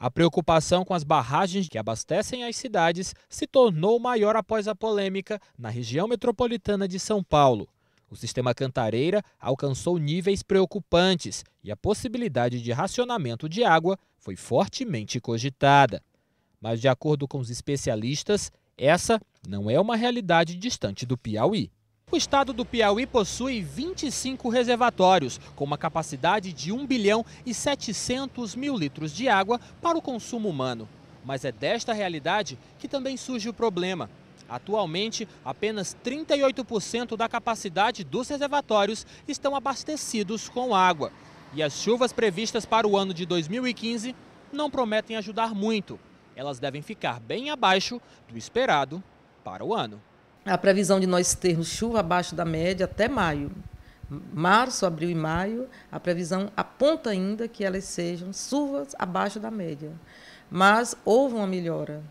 A preocupação com as barragens que abastecem as cidades se tornou maior após a polêmica na região metropolitana de São Paulo. O sistema Cantareira alcançou níveis preocupantes e a possibilidade de racionamento de água foi fortemente cogitada. Mas, de acordo com os especialistas, essa não é uma realidade distante do Piauí. O estado do Piauí possui 25 reservatórios, com uma capacidade de 1 bilhão e 700 mil litros de água para o consumo humano. Mas é desta realidade que também surge o problema. Atualmente, apenas 38% da capacidade dos reservatórios estão abastecidos com água. E as chuvas previstas para o ano de 2015 não prometem ajudar muito. Elas devem ficar bem abaixo do esperado para o ano a previsão de nós termos chuva abaixo da média até maio. Março, abril e maio, a previsão aponta ainda que elas sejam chuvas abaixo da média. Mas houve uma melhora.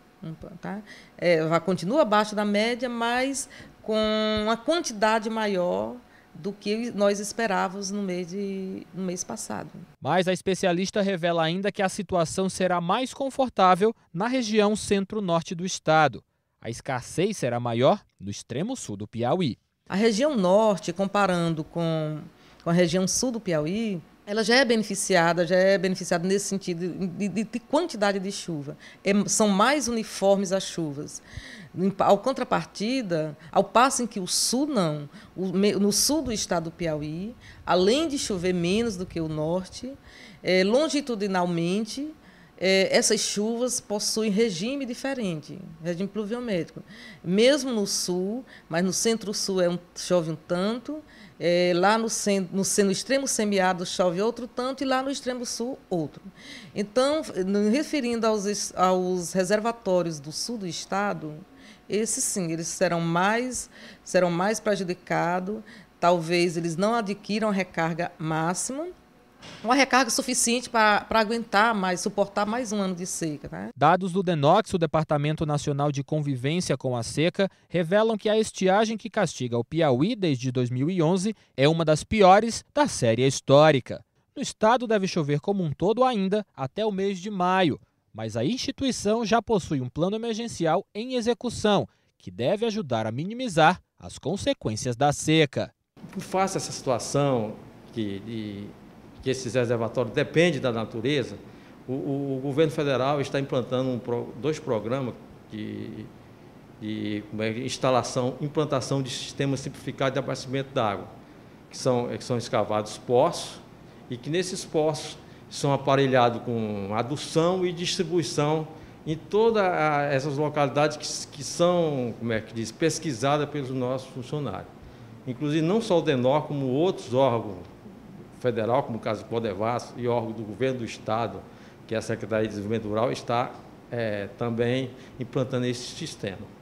Tá? É, continua abaixo da média, mas com uma quantidade maior do que nós esperávamos no mês, de, no mês passado. Mas a especialista revela ainda que a situação será mais confortável na região centro-norte do estado. A escassez será maior no extremo sul do Piauí. A região norte, comparando com, com a região sul do Piauí, ela já é beneficiada, já é beneficiada nesse sentido de, de, de quantidade de chuva. É, são mais uniformes as chuvas. ao contrapartida, ao passo em que o sul não, o, no sul do estado do Piauí, além de chover menos do que o norte, é, longitudinalmente é, essas chuvas possuem regime diferente, regime pluviométrico. Mesmo no sul, mas no centro-sul é um, chove um tanto, é, lá no, no, no extremo semiárido chove outro tanto e lá no extremo sul outro. Então, me referindo aos, aos reservatórios do sul do estado, esses sim, eles serão mais, serão mais prejudicados, talvez eles não adquiram recarga máxima, uma recarga suficiente para aguentar mais, suportar mais um ano de seca. Né? Dados do DENOX, o Departamento Nacional de Convivência com a Seca, revelam que a estiagem que castiga o Piauí desde 2011 é uma das piores da série histórica. No estado deve chover como um todo ainda até o mês de maio, mas a instituição já possui um plano emergencial em execução que deve ajudar a minimizar as consequências da seca. Por face a essa situação que de que esses reservatórios dependem da natureza, o, o, o governo federal está implantando um, dois programas de, de é, instalação, implantação de sistemas simplificados de abastecimento da água, que são, é, que são escavados poços e que nesses poços são aparelhados com adução e distribuição em todas essas localidades que, que, são, como é que diz, pesquisadas pelos nossos funcionários. Inclusive, não só o DENOR, como outros órgãos federal, como o caso do Codevas, e órgão do governo do Estado, que é a Secretaria de Desenvolvimento Rural, está é, também implantando esse sistema.